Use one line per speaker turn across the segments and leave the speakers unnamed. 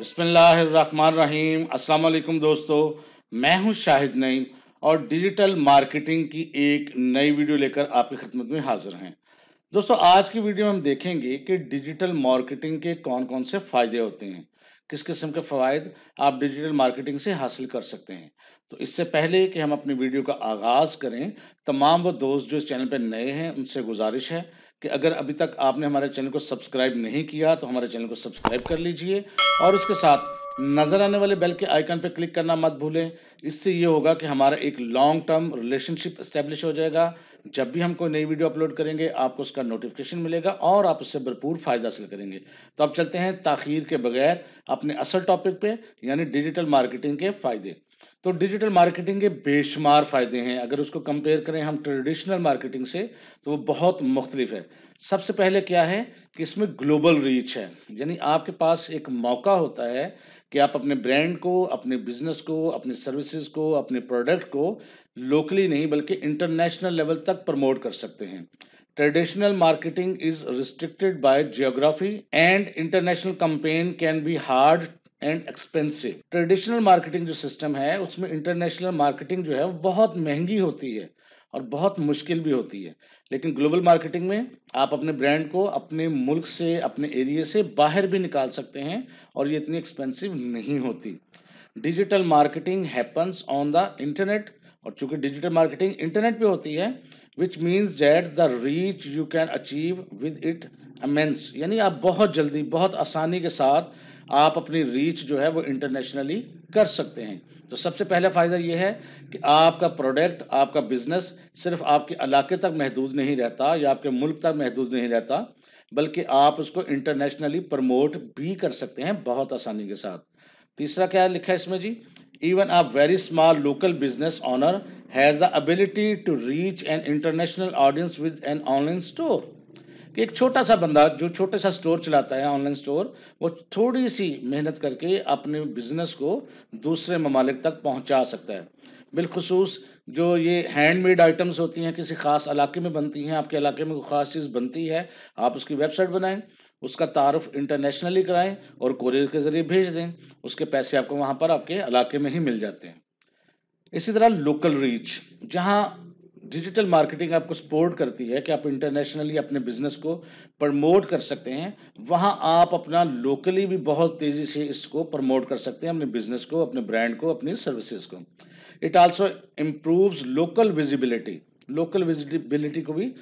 बिस्मिल्लाहिर्रहमानिर्रहीम अस्सलाम वालेकुम दोस्तों मैं हूं शाहिद नईम और डिजिटल मार्केटिंग की एक नई वीडियो लेकर आपकी खदमत में हाजिर हैं दोस्तों आज की वीडियो में हम देखेंगे कि डिजिटल मार्केटिंग के कौन कौन से फ़ायदे होते हैं किस किस्म के फ़वाद आप डिजिटल मार्केटिंग से हासिल कर सकते हैं तो इससे पहले कि हम अपनी वीडियो का आगाज़ करें तमाम वो दोस्त जो इस चैनल पर नए हैं उनसे गुजारिश है कि अगर अभी तक आपने हमारे चैनल को सब्सक्राइब नहीं किया तो हमारे चैनल को सब्सक्राइब कर लीजिए और उसके साथ नज़र आने वाले बेल के आइकन पर क्लिक करना मत भूलें इससे ये होगा कि हमारा एक लॉन्ग टर्म रिलेशनशिप इस्टेब्लिश हो जाएगा जब भी हम कोई नई वीडियो अपलोड करेंगे आपको उसका नोटिफिकेशन मिलेगा और आप उससे भरपूर फ़ायदा हासिल करेंगे तो अब चलते हैं ताखिर के बगैर अपने असल टॉपिक पे यानी डिजिटल मार्केटिंग के फ़ायदे तो डिजिटल मार्केटिंग के बेशुमार फ़ायदे हैं अगर उसको कंपेयर करें हम ट्रेडिशनल मार्केटिंग से तो वो बहुत मुख्तलिफ है सबसे पहले क्या है कि इसमें ग्लोबल रीच है यानी आपके पास एक मौका होता है कि आप अपने ब्रांड को अपने बिजनेस को अपने सर्विसेज को अपने प्रोडक्ट को लोकली नहीं बल्कि इंटरनेशनल लेवल तक प्रमोट कर सकते हैं traditional marketing is restricted by geography and international campaign can be hard and expensive traditional marketing जो सिस्टम है उसमें इंटरनेशनल मार्केटिंग जो है वो बहुत महंगी होती है और बहुत मुश्किल भी होती है लेकिन ग्लोबल मार्केटिंग में आप अपने ब्रांड को अपने मुल्क से अपने एरिए से बाहर भी निकाल सकते हैं और ये इतनी एक्सपेंसिव नहीं होती digital marketing happens on the internet और चूंकि डिजिटल मार्केटिंग इंटरनेट पे होती है which means that the reach you can achieve with it immense यानी आप बहुत जल्दी बहुत आसानी के साथ आप अपनी रीच जो है वो इंटरनेशनली कर सकते हैं तो सबसे पहला फ़ायदा ये है कि आपका प्रोडक्ट आपका बिज़नेस सिर्फ आपके इलाके तक महदूद नहीं रहता या आपके मुल्क तक महदूद नहीं रहता बल्कि आप उसको इंटरनेशनली प्रमोट भी कर सकते हैं बहुत आसानी के साथ तीसरा क्या लिखा है इसमें जी इवन आप very small local business owner has the ability to reach an international audience with an online store कि एक छोटा सा बंदा जो छोटे सा स्टोर चलाता है ऑनलाइन स्टोर वो थोड़ी सी मेहनत करके अपने बिजनेस को दूसरे ममालिक तक पहुंचा सकता है बिलखसूस जो ये हैंडमेड आइटम्स होती हैं किसी ख़ास इलाके में बनती हैं आपके इलाके में कोई ख़ास चीज़ बनती है आप उसकी वेबसाइट बनाएं उसका तारफ इंटरनेशनली कराएं और कुरियर के ज़रिए भेज दें उसके पैसे आपको वहाँ पर आपके इलाके में ही मिल जाते हैं इसी तरह लोकल रीच जहाँ डिजिटल मार्केटिंग आपको सपोर्ट करती है कि आप इंटरनेशनली अपने बिजनेस को प्रमोट कर सकते हैं वहाँ आप अपना लोकली भी बहुत तेज़ी से इसको प्रमोट कर सकते हैं अपने बिजनेस को अपने ब्रांड को अपनी सर्विसेज को it also improves local visibility local visibility को भी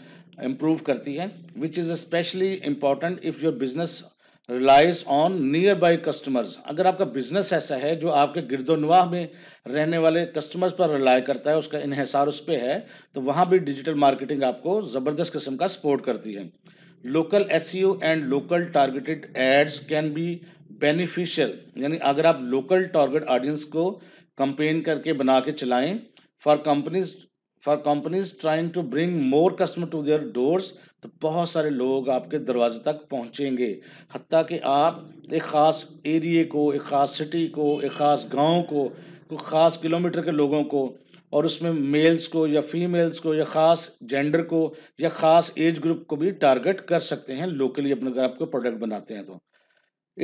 इम्प्रूव करती है which is especially important if your business relies on nearby customers अगर आपका बिजनेस ऐसा है जो आपके गिरदोनवाह में रहने वाले कस्टमर्स पर रिलाय करता है उसका इहसार उस पर है तो वहाँ भी डिजिटल मार्केटिंग आपको ज़बरदस्त किस्म का सपोर्ट करती है local S and local targeted ads can be beneficial यानी अगर आप लोकल टारगेट ऑडियंस को कंपेन करके बना के चलाएं for companies for companies trying to bring more customer to their doors तो बहुत सारे लोग आपके दरवाजे तक पहुंचेंगे हती कि आप एक ख़ास एरिए को एक ख़ास सिटी को एक ख़ास गांव को कुछ ख़ास किलोमीटर के लोगों को और उसमें मेल्स को या फीमेल्स को या ख़ास जेंडर को या ख़ास एज ग्रुप को भी टारगेट कर सकते हैं लोकली अपने अगर आपको प्रोडक्ट बनाते हैं तो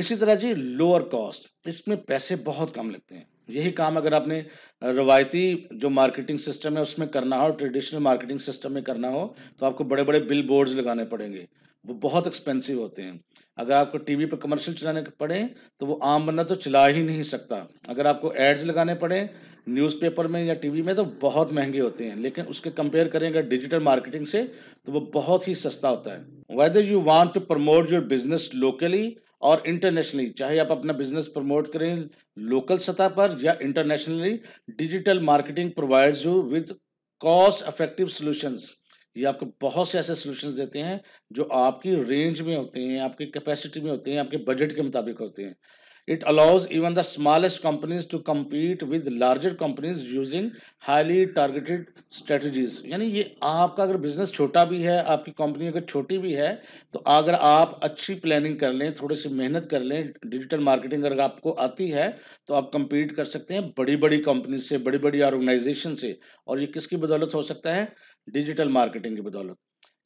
इसी तरह जी लोअर कॉस्ट इसमें पैसे बहुत कम लगते हैं यही काम अगर आपने रवायती जो मार्केटिंग सिस्टम है उसमें करना हो ट्रेडिशनल मार्केटिंग सिस्टम में करना हो तो आपको बड़े बड़े बिल बोर्ड्स लगाने पड़ेंगे वो बहुत एक्सपेंसिव होते हैं अगर आपको टीवी पर कमर्शियल चलाने पड़े तो वो आम बंदा तो चला ही नहीं सकता अगर आपको एड्स लगाने पड़े न्यूज़पेपर में या टीवी में तो बहुत महंगे होते हैं लेकिन उसके कंपेयर करें अगर डिजिटल मार्केटिंग से तो वो बहुत ही सस्ता होता है whether you want to promote your business locally और इंटरनेशनली चाहे आप अपना बिजनेस प्रमोट करें लोकल सतह पर या internationally digital marketing provides you with cost effective solutions ये आपको बहुत से ऐसे सॉल्यूशंस देते हैं जो आपकी रेंज में होते हैं आपकी कैपेसिटी में होते हैं आपके बजट के मुताबिक होते हैं it allows even the smallest companies to compete with larger companies using highly targeted strategies. यानी ये आपका अगर बिजनेस छोटा भी है आपकी कंपनी अगर छोटी भी है तो अगर आप अच्छी प्लानिंग कर लें थोड़ी सी मेहनत कर लें डिजिटल मार्केटिंग अगर आपको आती है तो आप कंपीट कर सकते हैं बड़ी बड़ी कंपनी से बड़ी बड़ी ऑर्गेनाइजेशन से और ये किसकी बदौलत हो सकता है डिजिटल मार्केटिंग की बदौलत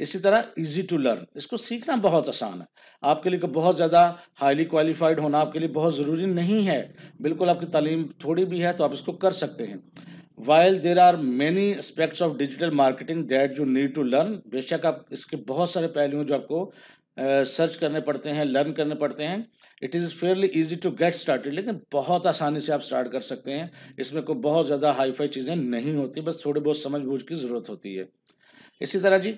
इसी तरह इजी टू लर्न इसको सीखना बहुत आसान है आपके लिए बहुत ज़्यादा हाईली क्वालिफाइड होना आपके लिए बहुत ज़रूरी नहीं है बिल्कुल आपकी तालीम थोड़ी भी है तो आप इसको कर सकते हैं while there are many aspects of digital marketing that you need to learn बेशक आप इसके बहुत सारे पहलू जो आपको सर्च uh, करने पड़ते हैं लर्न करने पड़ते हैं it is fairly easy to get started लेकिन बहुत आसानी से आप स्टार्ट कर सकते हैं इसमें कोई बहुत ज़्यादा हाई फाई चीज़ें नहीं होती बस थोड़ी बहुत समझ बूझ की ज़रूरत होती है इसी तरह जी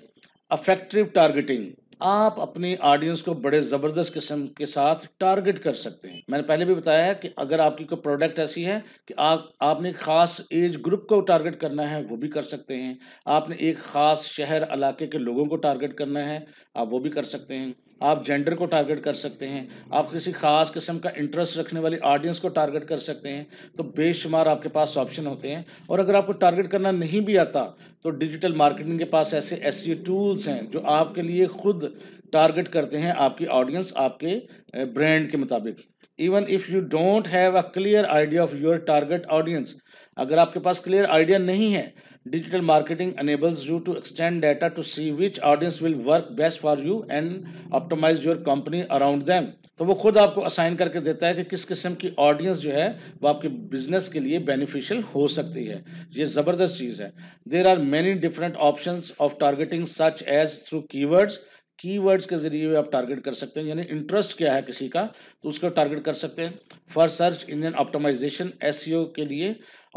अफेक्टिव टारगेटिंग आप अपनी ऑडियंस को बड़े ज़बरदस्त किस्म के साथ टारगेट कर सकते हैं मैंने पहले भी बताया है कि अगर आपकी कोई प्रोडक्ट ऐसी है कि आप आपने ख़ास एज ग्रुप को टारगेट करना है वो भी कर सकते हैं आपने एक ख़ास शहर इलाके के लोगों को टारगेट करना है आप वो भी कर सकते हैं आप जेंडर को टारगेट कर सकते हैं आप किसी खास किस्म का इंटरेस्ट रखने वाली ऑडियंस को टारगेट कर सकते हैं तो बेशुमार आपके पास ऑप्शन होते हैं और अगर आपको टारगेट करना नहीं भी आता तो डिजिटल मार्केटिंग के पास ऐसे एस टूल्स e हैं जो आपके लिए खुद टारगेट करते हैं आपकी ऑडियंस आपके ब्रांड के मुताबिक even if you don't have a clear idea of your target audience अगर आपके पास क्लियर आइडिया नहीं है Digital marketing enables you to extend data to see which audience will work best for you and optimize your company around them. तो वो खुद आपको assign करके देता है कि किस किस्म की ऑडियंस जो है वो आपके बिजनेस के लिए बेनिफिशियल हो सकती है ये ज़बरदस्त चीज़ है there are many different option of targeting such as through keywords keywords के जरिए आप टारगेट कर सकते हैं यानी इंटरेस्ट क्या है किसी का तो उसको टारगेट कर सकते हैं for search engine optimisation S के लिए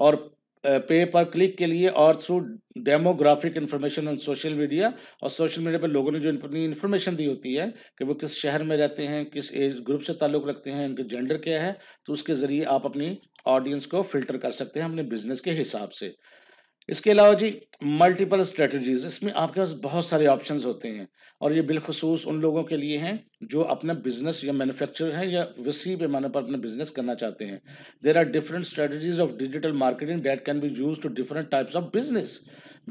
और पे पर क्लिक के लिए और through demographic information on social media और सोशल मीडिया पर लोगों ने जो अपनी इन्फॉर्मेशन दी होती है कि वो किस शहर में रहते हैं किस एज ग्रुप से ताल्लुक़ रखते हैं उनके जेंडर क्या है तो उसके ज़रिए आप अपनी ऑडियंस को फिल्टर कर सकते हैं अपने बिजनेस के हिसाब से इसके अलावा जी मल्टीपल स्ट्रेटजीज इसमें आपके पास बहुत सारे ऑप्शंस होते हैं और ये बिलखसूस उन लोगों के लिए हैं जो अपना बिजनेस या मैन्युफैक्चरर हैं या वसी पैमाने पर अपना बिजनेस करना चाहते हैं there are different strategies of digital marketing that can be use to different types of business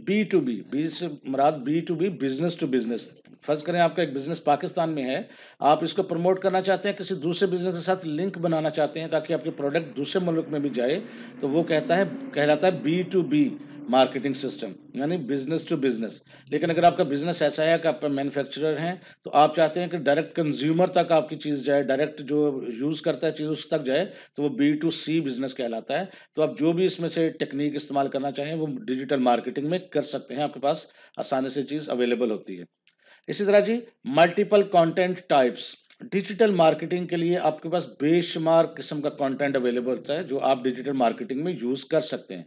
B to B B से मुराद B to B business to business फर्ज करें आपका एक बिजनेस पाकिस्तान में है आप इसको प्रमोट करना चाहते हैं किसी दूसरे बिजनेस के साथ लिंक बनाना चाहते हैं ताकि आपके प्रोडक्ट दूसरे मुल्क में भी जाए तो वो कहता है कहलाता है B to B marketing system यानी बिजनेस टू बिजनेस लेकिन अगर आपका बिजनेस ऐसा है कि आप मैन्युफैक्चरर हैं तो आप चाहते हैं कि डायरेक्ट कंज्यूमर तक आपकी चीज़ जाए डायरेक्ट जो यूज़ करता है चीज़ उस तक जाए तो वो बी टू सी बिजनेस कहलाता है तो आप जो भी इसमें से टेक्निक इस्तेमाल करना चाहें वो डिजिटल मार्केटिंग में कर सकते हैं आपके पास आसानी से चीज़ अवेलेबल होती है इसी तरह जी multiple content types digital marketing के लिए आपके पास बेशुमार किस्म का कंटेंट अवेलेबल होता है जो आप डिजिटल मार्केटिंग में यूज़ कर सकते हैं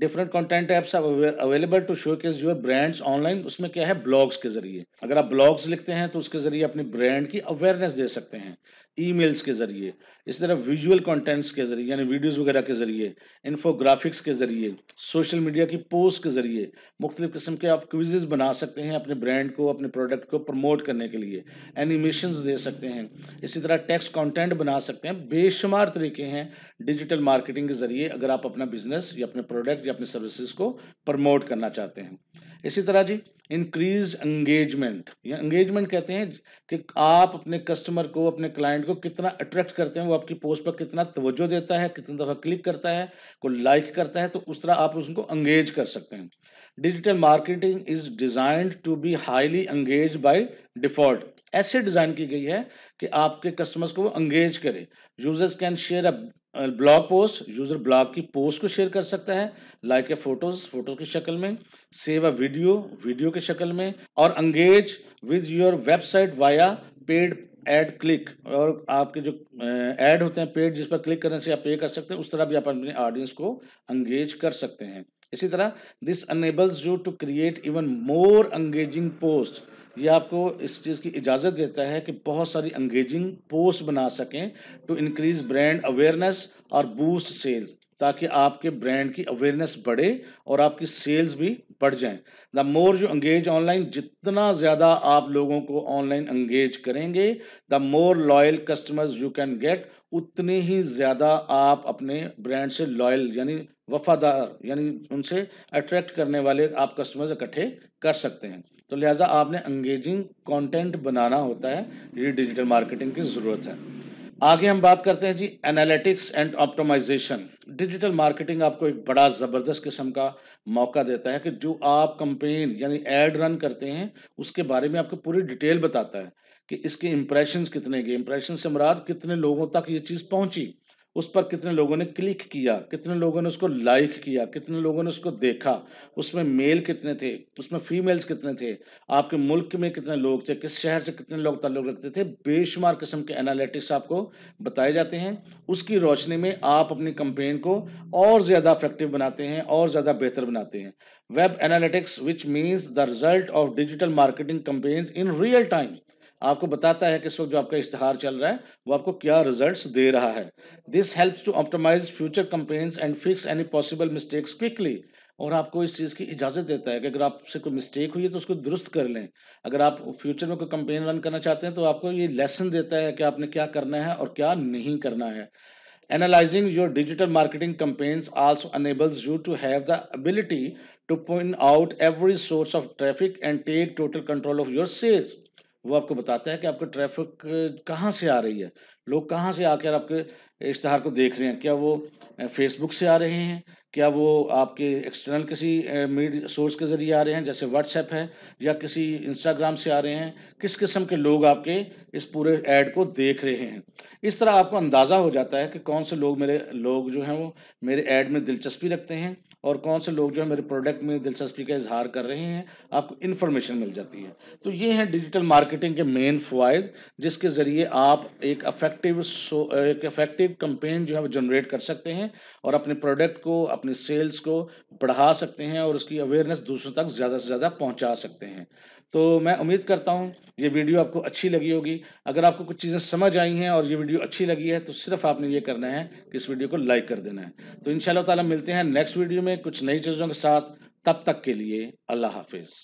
different content apps available to showcase your brands online उसमें क्या है ब्लॉग्स के जरिए अगर आप ब्लॉग्स लिखते हैं तो उसके जरिए अपने ब्रांड की अवेयरनेस दे सकते हैं ईमेल्स के ज़रिए इस तरह विजुअल कंटेंट्स के ज़रिए यानी वीडियोस वगैरह के ज़रिए इन्फोग्राफिक्स के ज़रिए सोशल मीडिया की पोस्ट के ज़रिए मुख्तलिफ़ किस्म के आप क्विजेज़ बना सकते हैं अपने ब्रांड को अपने प्रोडक्ट को प्रमोट करने के लिए एनिमेशन दे सकते हैं इसी तरह टेक्स्ट कॉन्टेंट बना सकते हैं बेशुमार तरीके हैं डिजिटल मार्केटिंग के ज़रिए अगर आप अपना बिजनेस या अपने प्रोडक्ट या अपने सर्विसेज को प्रमोट करना चाहते हैं इसी तरह जी इंक्रीज एंगेजमेंट या एंगेजमेंट कहते हैं कि आप अपने कस्टमर को अपने क्लाइंट को कितना अट्रैक्ट करते हैं वो आपकी पोस्ट पर कितना तवज्जो देता है कितनी दफ़ा क्लिक करता है को लाइक करता है तो उस तरह आप उसको एंगेज कर सकते हैं digital marketing is designed to be highly engage by default ऐसे डिज़ाइन की गई है कि आपके कस्टमर्स को वो एंगेज करे users can share a blog post user blog की पोस्ट को शेयर कर सकता है लाइक ए फोटोज फोटो की शक्ल में सेव अ वीडियो वीडियो की शक्ल में और engage with your website via paid ad click और आपके जो एड होते हैं पेड जिस पर क्लिक करने से आप पे कर सकते हैं उस तरह भी आप अपने ऑडियंस को अंगेज कर सकते हैं इसी तरह this enables you to create even more engaging post ये आपको इस चीज़ की इजाज़त देता है कि बहुत सारी अंगेजिंग पोस्ट बना सकें टू इंक्रीज ब्रांड अवेयरनेस और बूस्ट सेल्स ताकि आपके ब्रांड की अवेयरनेस बढ़े और आपकी सेल्स भी बढ़ जाएं the more you engage online जितना ज़्यादा आप लोगों को ऑनलाइन एंगेज करेंगे the more loyal customers you can get उतने ही ज़्यादा आप अपने ब्रांड से लॉयल यानी वफादार यानी उनसे अट्रैक्ट करने वाले आप कस्टमर्स इकट्ठे कर सकते हैं तो लिहाजा आपने अंगेजिंग कंटेंट बनाना होता है ये डिजिटल मार्केटिंग की ज़रूरत है आगे हम बात करते हैं जी analytics and optimisation digital marketing आपको एक बड़ा ज़बरदस्त किस्म का मौका देता है कि जो आप कंपेन यानी एड रन करते हैं उसके बारे में आपको पूरी डिटेल बताता है कि इसके इम्प्रेशन कितने गए इम्प्रेशन से मुराद कितने लोगों तक ये चीज़ पहुंची उस पर कितने लोगों ने क्लिक किया कितने लोगों ने उसको लाइक किया कितने लोगों ने उसको देखा उसमें मेल कितने थे उसमें फीमेल्स कितने थे आपके मुल्क में कितने लोग थे किस शहर से कितने लोग ताल्लुक रखते थे बेशुमार किस्म के एनालिटिक्स आपको बताए जाते हैं उसकी रोशनी में आप अपनी कंपेन को और ज़्यादा अफेक्टिव बनाते हैं और ज़्यादा बेहतर बनाते हैं web analytics which means the result of digital marketing campaigns in real time आपको बताता है कि इस वक्त जो आपका इश्तहार चल रहा है वो आपको क्या रिजल्ट्स दे रहा है this helps to optimise future campaigns and fix any possible mistakes quickly और आपको इस चीज़ की इजाज़त देता है कि अगर आपसे कोई मिस्टेक हुई है तो उसको दुरुस्त कर लें अगर आप फ्यूचर में कोई कंपेन रन करना चाहते हैं तो आपको ये लेसन देता है कि आपने क्या करना है और क्या नहीं करना है analysing your digital marketing campaigns also enables you to have the ability to point out every source of traffic and take total control of your sales वो आपको बताता है कि आपका ट्रैफिक कहाँ से आ रही है लोग कहाँ से आकर आपके इश्तहार को देख रहे हैं क्या वो फेसबुक से आ रहे हैं क्या वो आपके एक्सटर्नल किसी मीडिया सोर्स के ज़रिए आ रहे हैं जैसे व्हाट्सएप है या किसी इंस्टाग्राम से आ रहे हैं किस किस्म के लोग आपके इस पूरे ऐड को देख रहे हैं इस तरह आपको अंदाज़ा हो जाता है कि कौन से लोग मेरे लोग जो हैं वो मेरे ऐड में दिलचस्पी रखते हैं और कौन से लोग जो है मेरे प्रोडक्ट में दिलचस्पी का इजहार कर रहे हैं आपको इन्फॉर्मेशन मिल जाती है तो ये हैं डिजिटल मार्केटिंग के मेन फ़वाद जिसके ज़रिए आप एक अफेक्टिव एक अफेक्टिव कंपेन जो है वो जनरेट कर सकते हैं और अपने प्रोडक्ट को अपने सेल्स को बढ़ा सकते हैं और उसकी अवेयरनेस दूसरों तक ज़्यादा से ज़्यादा पहुँचा सकते हैं तो मैं उम्मीद करता हूँ ये वीडियो आपको अच्छी लगी होगी अगर आपको कुछ चीज़ें समझ आई हैं और ये वीडियो अच्छी लगी है तो सिर्फ आपने ये करना है कि इस वीडियो को लाइक कर देना है तो इन ताला मिलते हैं नेक्स्ट वीडियो में कुछ नई चीज़ों के साथ तब तक के लिए अल्लाह हाफिज़